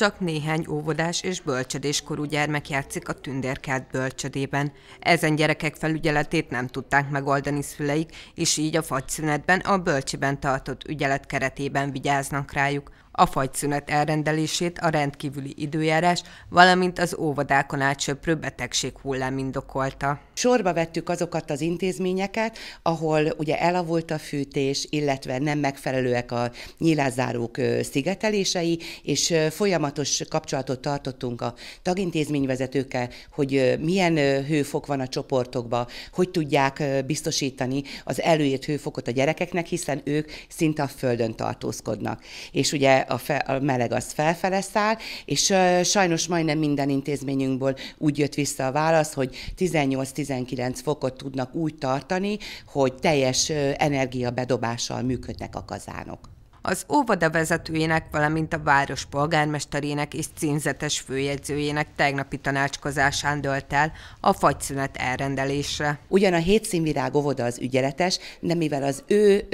csak néhány óvodás és bölcsödéskorú gyermek játszik a tündérkert bölcsödében. Ezen gyerekek felügyeletét nem tudták megoldani szüleik, és így a fagyszünetben a bölcsiben tartott ügyelet keretében vigyáznak rájuk. A fagyszünet elrendelését a rendkívüli időjárás, valamint az óvodákon átsöprő betegség hullám indokolta. Sorba vettük azokat az intézményeket, ahol ugye elavult a fűtés, illetve nem megfelelőek a nyilázárók szigetelései, és folyamatos kapcsolatot tartottunk a tagintézményvezetőkkel, hogy milyen hőfok van a csoportokba, hogy tudják biztosítani az előírt hőfokot a gyerekeknek, hiszen ők szinte a földön tartózkodnak. És ugye a, fe, a meleg az felfele száll, és sajnos majdnem minden intézményünkből úgy jött vissza a válasz, hogy 18 19 fokot tudnak úgy tartani, hogy teljes energiabedobással működnek a kazánok az óvoda vezetőjének, valamint a város polgármesterének és címzetes főjegyzőjének tegnapi tanácskozásán dölt el a fagyszünet elrendelésre. Ugyan a színvirág óvoda az ügyeletes, de mivel az ő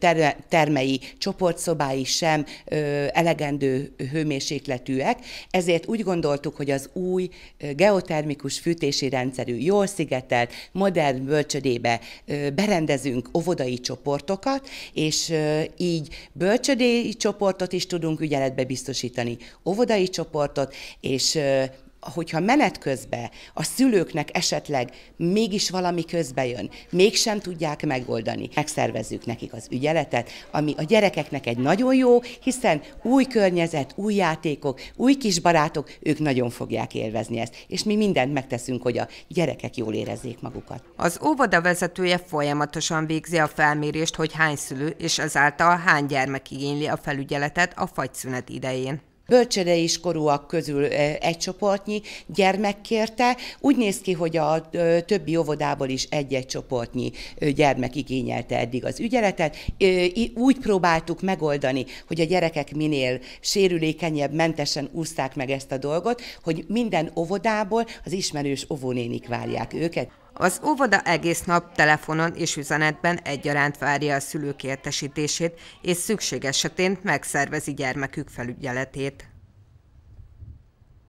ter- termei csoportszobái sem elegendő hőmérsékletűek, ezért úgy gondoltuk, hogy az új geotermikus fűtési rendszerű, jól szigetelt, modern bölcsödébe berendezünk óvodai csoportokat, és így bölcsödébe bölcsödéi csoportot is tudunk ügyeletbe biztosítani, óvodai csoportot, és hogyha menet közben a szülőknek esetleg mégis valami közbe jön, mégsem tudják megoldani, megszervezzük nekik az ügyeletet, ami a gyerekeknek egy nagyon jó, hiszen új környezet, új játékok, új kis barátok. ők nagyon fogják élvezni ezt, és mi mindent megteszünk, hogy a gyerekek jól érezzék magukat. Az óvoda vezetője folyamatosan végzi a felmérést, hogy hány szülő és azáltal hány gyermek igényli a felügyeletet a fagyszünet idején is korúak közül egy csoportnyi gyermek kérte, úgy néz ki, hogy a többi óvodából is egy-egy csoportnyi gyermek igényelte eddig az ügyeletet. Úgy próbáltuk megoldani, hogy a gyerekek minél sérülékenyebb, mentesen úszták meg ezt a dolgot, hogy minden óvodából az ismerős óvónénik várják őket. Az óvoda egész nap telefonon és üzenetben egyaránt várja a szülők értesítését, és szükség esetén megszervezi gyermekük felügyeletét.